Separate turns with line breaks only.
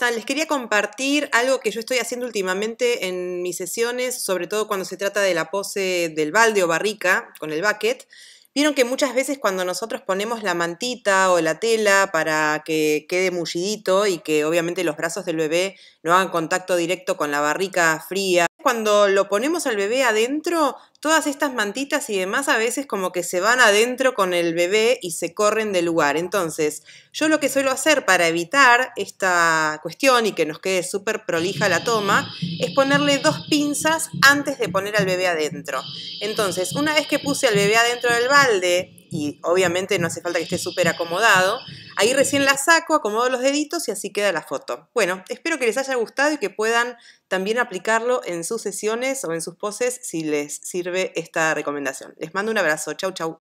Les quería compartir algo que yo estoy haciendo últimamente en mis sesiones, sobre todo cuando se trata de la pose del balde o barrica con el bucket. Vieron que muchas veces cuando nosotros ponemos la mantita o la tela para que quede mullidito y que obviamente los brazos del bebé no hagan contacto directo con la barrica fría cuando lo ponemos al bebé adentro, todas estas mantitas y demás a veces como que se van adentro con el bebé y se corren del lugar. Entonces, yo lo que suelo hacer para evitar esta cuestión y que nos quede súper prolija la toma, es ponerle dos pinzas antes de poner al bebé adentro. Entonces, una vez que puse al bebé adentro del balde, y obviamente no hace falta que esté súper acomodado, Ahí recién la saco, acomodo los deditos y así queda la foto. Bueno, espero que les haya gustado y que puedan también aplicarlo en sus sesiones o en sus poses si les sirve esta recomendación. Les mando un abrazo. Chau, chau.